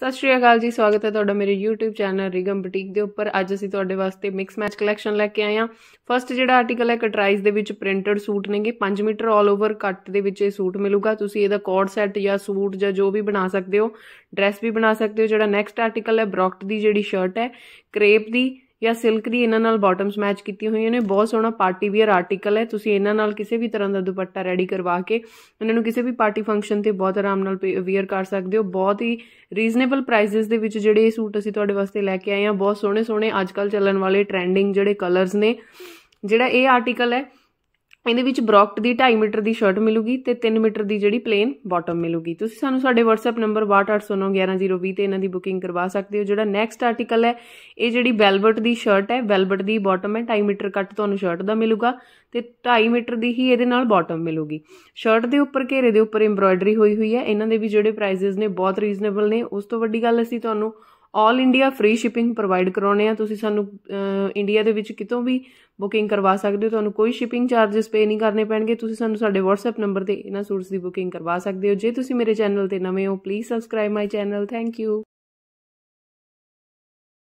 ਸਤਿ ਸ਼੍ਰੀ ਅਕਾਲ ਜੀ ਸਵਾਗਤ ਹੈ ਤੁਹਾਡਾ ਮੇਰੇ YouTube ਚੈਨਲ ਰਿਗਮ ਬੁਟੀਕ ਦੇ ਉੱਪਰ ਅੱਜ ਅਸੀਂ ਤੁਹਾਡੇ ਵਾਸਤੇ ਮਿਕਸ ਮੈਚ ਕਲੈਕਸ਼ਨ ਲੈ ਕੇ ਆਏ ਹਾਂ ਫਰਸਟ ਜਿਹੜਾ ਆਰਟੀਕਲ ਹੈ ਕਟਰਾਈਜ਼ ਦੇ ਵਿੱਚ ਪ੍ਰਿੰਟਡ ਸੂਟ ਨੇਗੇ 5 ਮੀਟਰ ਆਲ ਓਵਰ ਕੱਟ ਦੇ ਵਿੱਚ ਇਹ ਸੂਟ ਮਿਲੂਗਾ ਤੁਸੀਂ ਇਹਦਾ ਕੋਡ ਸੈੱਟ ਜਾਂ ਸੂਟ ਜਾਂ ਜੋ ਵੀ ਬਣਾ ਸਕਦੇ ਹੋ ਡਰੈਸ ਵੀ ਬਣਾ ਸਕਦੇ ਹੋ ਜਿਹੜਾ ਨੈਕਸਟ ਆਰਟੀਕਲ ਹੈ ਬ੍ਰੌਕਟ ਦੀ ਜਿਹੜੀ ਸ਼ਰਟ ਹੈ ਕ੍ਰੇਪ ਦੀ ਜਾਂ ਸਿਲਕ ਦੀ ਇਹਨਾਂ ਨਾਲ ਬਾਟਮਸ ਮੈਚ ਕੀਤੀਆਂ ਹੋਈਆਂ ਨੇ ਬਹੁਤ ਸੋਹਣਾ ਪਾਰਟੀ ਵੀਅਰ ਆਰਟੀਕਲ ਹੈ ਤੁਸੀਂ ਇਹਨਾਂ ਨਾਲ ਕਿਸੇ ਵੀ ਤਰ੍ਹਾਂ ਦਾ ਦੁਪੱਟਾ ਰੈਡੀ ਕਰਵਾ ਕੇ ਇਹਨਾਂ ਨੂੰ ਕਿਸੇ ਵੀ ਪਾਰਟੀ ਫੰਕਸ਼ਨ ਤੇ ਬਹੁਤ ਆਰਾਮ ਨਾਲ ਵੀਅਰ ਕਰ ਸਕਦੇ ਹੋ ਬਹੁਤ ਹੀ ਰੀਜ਼ਨੇਬਲ ਪ੍ਰਾਈਸਸ ਦੇ ਵਿੱਚ ਜਿਹੜੇ ਇਹ ਸੂਟ ਅਸੀਂ ਤੁਹਾਡੇ ਵਾਸਤੇ ਲੈ ਕੇ ਆਏ ਹਾਂ ਬਹੁਤ ਸੋਹਣੇ ਸੋਹਣੇ ਅੱਜਕੱਲ ਚੱਲਣ ਵਾਲੇ ਟ੍ਰੈਂਡਿੰਗ ਜਿਹੜੇ ਕਲਰਸ ਨੇ ਜਿਹੜਾ ਇਹ ਆਰਟੀਕਲ ਹੈ ਇਹਦੇ ਵਿੱਚ ਬ੍ਰੌਕਟ ਦੀ 2.5 ਮੀਟਰ ਦੀ ਸ਼ਰਟ ਮਿਲੂਗੀ ਤੇ 3 ਮੀਟਰ ਦੀ ਜਿਹੜੀ ਪਲੇਨ ਬਾਟਮ ਮਿਲੂਗੀ ਤੁਸੀਂ ਸਾਨੂੰ ਸਾਡੇ WhatsApp ਨੰਬਰ 6289112020 ਤੇ ਇਹਨਾਂ ਦੀ ਬੁਕਿੰਗ ਕਰਵਾ ਸਕਦੇ ਹੋ ਜਿਹੜਾ ਨੈਕਸਟ ਆਰਟੀਕਲ ਹੈ ਇਹ ਜਿਹੜੀ ਵੈਲਵਟ ਦੀ ਸ਼ਰਟ ਹੈ ਵੈਲਵਟ ਦੀ ਬਾਟਮ ਹੈ 2.5 ਮੀਟਰ ਕੱਟ ਤੁਹਾਨੂੰ ਸ਼ਰਟ ਦਾ ਮਿਲੂਗਾ ਤੇ 2.5 ਮੀਟਰ ਦੀ ਹੀ ਇਹਦੇ ਨਾਲ ਬਾਟਮ ਮਿਲੂਗੀ ਸ਼ਰਟ ਦੇ ਉੱਪਰ ਘੇਰੇ ਦੇ ਉੱਪਰ ਐਮਬ੍ਰੋਇਡਰੀ ਹੋਈ ਹੋਈ ਹੈ ਇਹਨਾਂ ਦੇ ਵੀ ਜਿਹੜੇ ਪ੍ਰਾਈਸਸ ਨੇ ਬਹੁਤ ਰੀਜ਼ਨੇਬਲ ਨੇ ਉਸ ਤੋਂ ਵੱਡੀ ਗੱਲ ਅਸੀਂ ਤੁਹਾਨੂੰ all India free shipping provide ਕਰਾਉਨੇ ਆ ਤੁਸੀਂ ਸਾਨੂੰ ਇੰਡੀਆ ਦੇ ਵਿੱਚ ਕਿਤੋਂ ਵੀ ਬੁਕਿੰਗ ਕਰਵਾ ਸਕਦੇ ਹੋ ਤੁਹਾਨੂੰ ਕੋਈ ਸ਼ਿਪਿੰਗ ਚਾਰजेस ਪੇ ਨਹੀਂ ਕਰਨੇ ਪੈਣਗੇ ਤੁਸੀਂ ਸਾਨੂੰ ਸਾਡੇ WhatsApp ਨੰਬਰ ਤੇ ਇਹਨਾਂ ਸੂਟਸ ਦੀ ਬੁਕਿੰਗ ਕਰਵਾ ਸਕਦੇ ਹੋ ਜੇ ਤੁਸੀਂ ਮੇਰੇ ਚੈਨਲ ਤੇ ਨਵੇਂ ਹੋ please subscribe my channel thank you